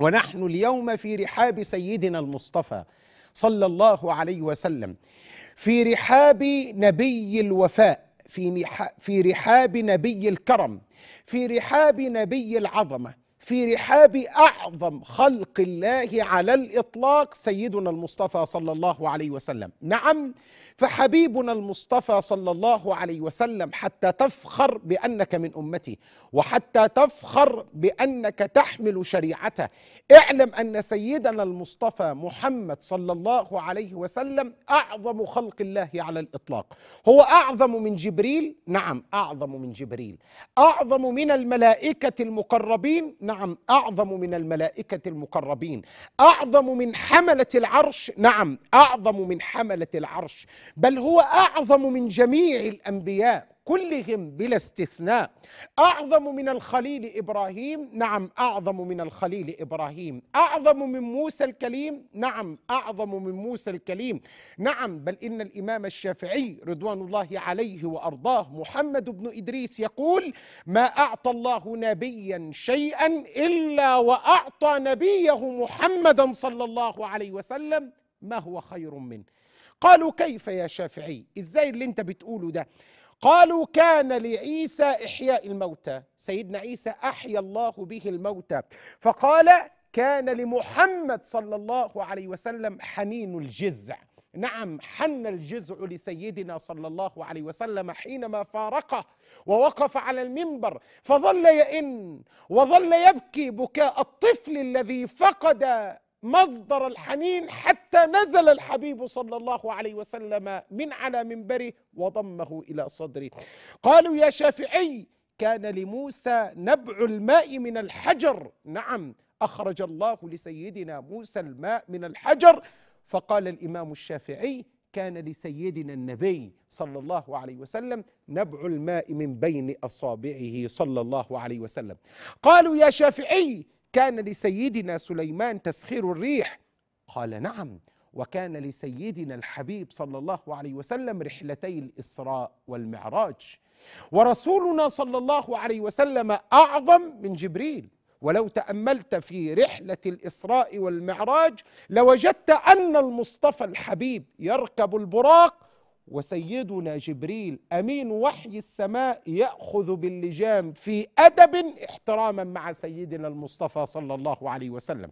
ونحن اليوم في رحاب سيدنا المصطفى صلى الله عليه وسلم في رحاب نبي الوفاء في في رحاب نبي الكرم في رحاب نبي العظمه في رحاب أعظم خلق الله على الإطلاق سيدنا المصطفى صلى الله عليه وسلم نعم فحبيبنا المصطفى صلى الله عليه وسلم حتى تفخر بأنك من امته وحتى تفخر بأنك تحمل شريعته اعلم أن سيدنا المصطفى محمد صلى الله عليه وسلم أعظم خلق الله على الإطلاق هو أعظم من جبريل نعم أعظم من جبريل أعظم من الملائكة المقربين نعم نعم اعظم من الملائكه المقربين اعظم من حمله العرش نعم اعظم من حمله العرش بل هو اعظم من جميع الانبياء كلهم بلا استثناء اعظم من الخليل ابراهيم نعم اعظم من الخليل ابراهيم اعظم من موسى الكليم نعم اعظم من موسى الكليم نعم بل ان الامام الشافعي رضوان الله عليه وارضاه محمد بن ادريس يقول ما اعطى الله نبيا شيئا الا واعطى نبيه محمدا صلى الله عليه وسلم ما هو خير منه قالوا كيف يا شافعي ازاي اللي انت بتقوله ده قالوا كان لعيسى إحياء الموتى سيدنا عيسى أحيا الله به الموتى فقال كان لمحمد صلى الله عليه وسلم حنين الجزع نعم حن الجزع لسيدنا صلى الله عليه وسلم حينما فارقه ووقف على المنبر فظل يئن وظل يبكي بكاء الطفل الذي فقد مصدر الحنين حتى نزل الحبيب صلى الله عليه وسلم من على منبره وضمه الى صدره قالوا يا شافعي كان لموسى نبع الماء من الحجر نعم اخرج الله لسيدنا موسى الماء من الحجر فقال الامام الشافعي كان لسيدنا النبي صلى الله عليه وسلم نبع الماء من بين اصابعه صلى الله عليه وسلم قالوا يا شافعي كان لسيدنا سليمان تسخير الريح قال نعم وكان لسيدنا الحبيب صلى الله عليه وسلم رحلتي الإسراء والمعراج ورسولنا صلى الله عليه وسلم أعظم من جبريل ولو تأملت في رحلة الإسراء والمعراج لوجدت أن المصطفى الحبيب يركب البراق وسيدنا جبريل امين وحي السماء ياخذ باللجام في ادب احتراما مع سيدنا المصطفى صلى الله عليه وسلم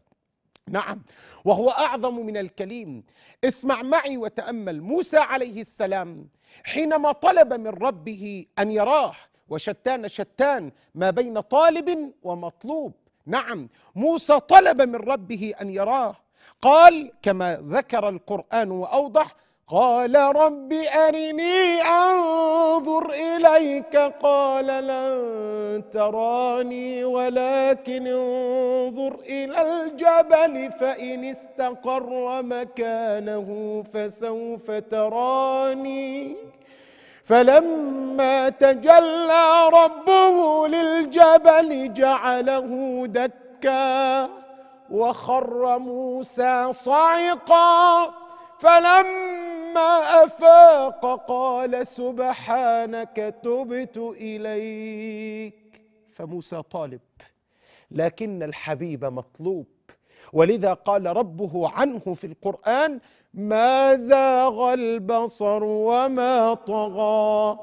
نعم وهو اعظم من الكليم اسمع معي وتامل موسى عليه السلام حينما طلب من ربه ان يراه وشتان شتان ما بين طالب ومطلوب نعم موسى طلب من ربه ان يراه قال كما ذكر القران واوضح قال رب أرني أنظر إليك قال لن تراني ولكن انظر إلى الجبل فإن استقر مكانه فسوف تراني فلما تجلى ربه للجبل جعله دكا وخر موسى صعقا فلما فلما أفاق قال سبحانك تبت إليك فموسى طالب لكن الحبيب مطلوب ولذا قال ربه عنه في القرآن ما زاغ البصر وما طغى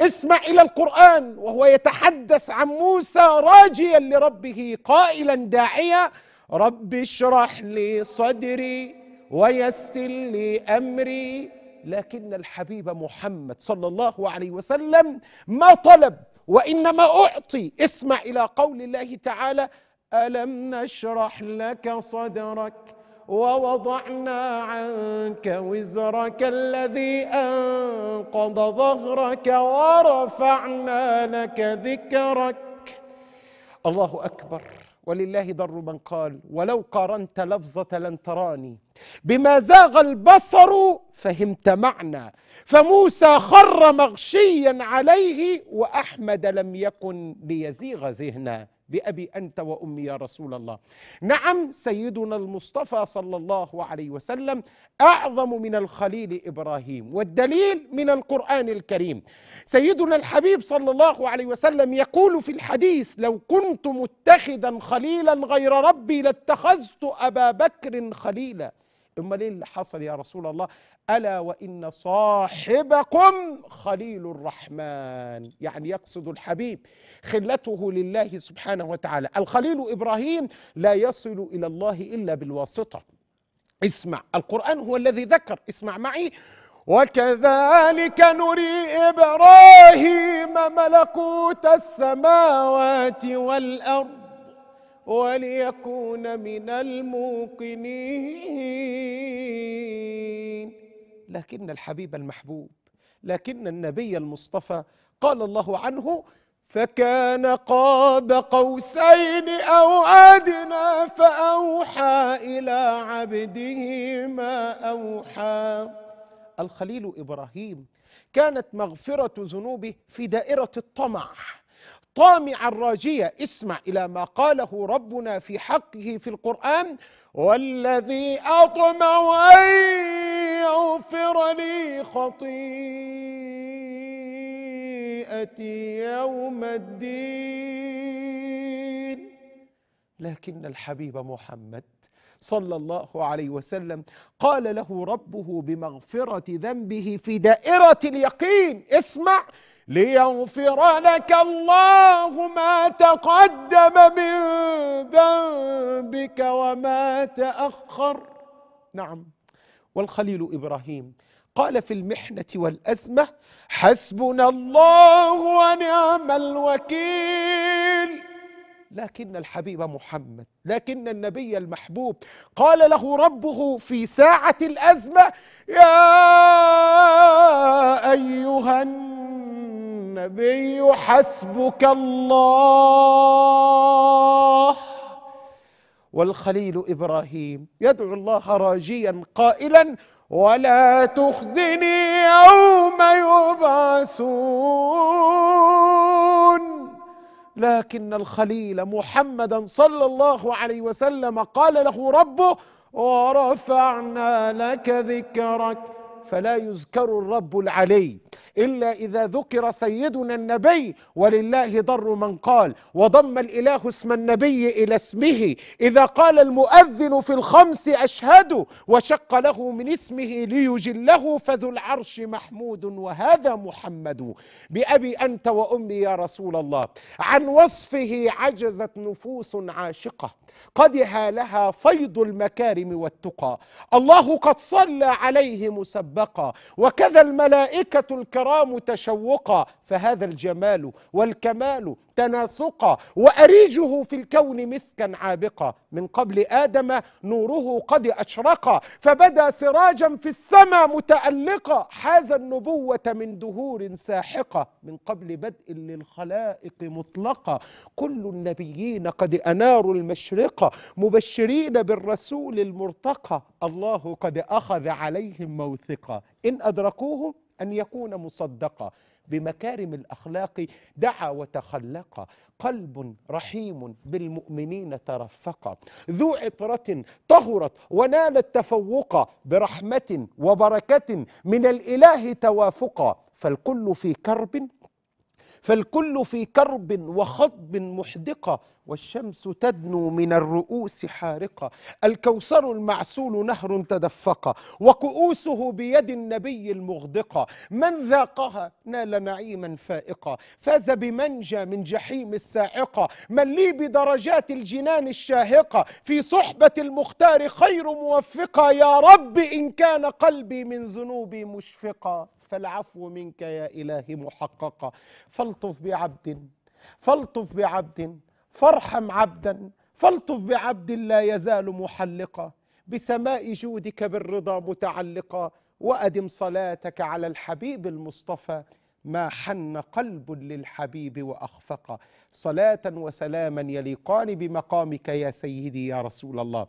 اسمع إلى القرآن وهو يتحدث عن موسى راجيا لربه قائلا داعيا رب اشرح لي صدري ويسر لي امري لكن الحبيب محمد صلى الله عليه وسلم ما طلب وانما اعطي اسمع الى قول الله تعالى الم نشرح لك صدرك ووضعنا عنك وزرك الذي انقض ظهرك ورفعنا لك ذكرك الله اكبر ولله ضر من قال ولو قارنت لفظة لن تراني بما زاغ البصر فهمت معنى فموسى خر مغشيا عليه وأحمد لم يكن ليزيغ ذهنا بأبي أنت وأمي يا رسول الله نعم سيدنا المصطفى صلى الله عليه وسلم أعظم من الخليل إبراهيم والدليل من القرآن الكريم سيدنا الحبيب صلى الله عليه وسلم يقول في الحديث لو كنت متخذا خليلا غير ربي لاتخذت أبا بكر خليلا امال ايه اللي حصل يا رسول الله الا وان صاحبكم خليل الرحمن يعني يقصد الحبيب خلته لله سبحانه وتعالى الخليل ابراهيم لا يصل الى الله الا بالواسطه اسمع القران هو الذي ذكر اسمع معي وكذلك نري ابراهيم ملكوت السماوات والارض وليكون من الموقنين لكن الحبيب المحبوب لكن النبي المصطفى قال الله عنه فكان قاب قوسين او ادنى فاوحى الى عبده ما اوحى الخليل ابراهيم كانت مغفره ذنوبه في دائره الطمع طامعا راجيا اسمع إلى ما قاله ربنا في حقه في القرآن والذي أطمع أن يغفر لي خطيئتي يوم الدين لكن الحبيب محمد صلى الله عليه وسلم قال له ربه بمغفرة ذنبه في دائرة اليقين اسمع ليغفر لك الله ما تقدم من ذنبك وما تأخر نعم والخليل إبراهيم قال في المحنة والأزمة حسبنا الله ونعم الوكيل لكن الحبيب محمد لكن النبي المحبوب قال له ربه في ساعة الأزمة يا حسبك الله والخليل ابراهيم يدعو الله راجيا قائلا ولا تخزني يوم يبعثون لكن الخليل محمدا صلى الله عليه وسلم قال له ربه ورفعنا لك ذكرك فلا يذكر الرب العلي إلا إذا ذكر سيدنا النبي ولله ضر من قال وضم الإله اسم النبي إلى اسمه إذا قال المؤذن في الخمس أشهد وشق له من اسمه ليجله فذو العرش محمود وهذا محمد بأبي أنت وأمي يا رسول الله عن وصفه عجزت نفوس عاشقة قد هالها فيض المكارم والتقى الله قد صلى عليه مسبحا مسبقا وكذا الملائكة الكرام تشوقا فهذا الجمال والكمال تناسقا وأريجه في الكون مسكا عابقا من قبل آدم نوره قد أشرقا فبدا سراجا في السماء متألقا حاز النبوة من دهور ساحقة من قبل بدء للخلائق مطلقة كل النبيين قد أناروا المشرقة مبشرين بالرسول المرتقى الله قد أخذ عليهم موثقا إن أدركوه أن يكون مصدقا بمكارم الأخلاق دعا وتخلقا قلب رحيم بالمؤمنين ترفقا ذو عطرة طهرت ونالت تفوقا برحمة وبركة من الإله توافقا فالكل في كرب فالكل في كرب وخطب محدقة والشمس تدنو من الرؤوس حارقة الكوثر المعسول نهر تدفق وكؤوسه بيد النبي المغدقة من ذاقها نال نعيما فائقا فاز بمنجى من جحيم الساعقة من لي بدرجات الجنان الشاهقة في صحبة المختار خير موفقة يا رب إن كان قلبي من ذنوبي مشفقا فالعفو منك يا إلهي محققة فالطف بعبد فالطف بعبد فارحم عبدا فالطف بعبد لا يزال محلقا بسماء جودك بالرضا متعلقا وأدم صلاتك على الحبيب المصطفى ما حن قلب للحبيب وأخفق صلاة وسلاما يليقان بمقامك يا سيدي يا رسول الله